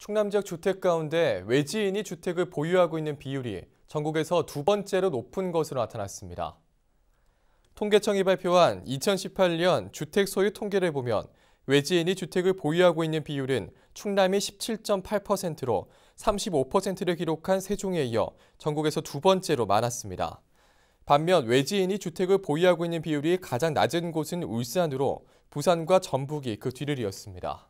충남 지역 주택 가운데 외지인이 주택을 보유하고 있는 비율이 전국에서 두 번째로 높은 것으로 나타났습니다. 통계청이 발표한 2018년 주택 소유 통계를 보면 외지인이 주택을 보유하고 있는 비율은 충남이 17.8%로 35%를 기록한 세종에 이어 전국에서 두 번째로 많았습니다. 반면 외지인이 주택을 보유하고 있는 비율이 가장 낮은 곳은 울산으로 부산과 전북이 그 뒤를 이었습니다.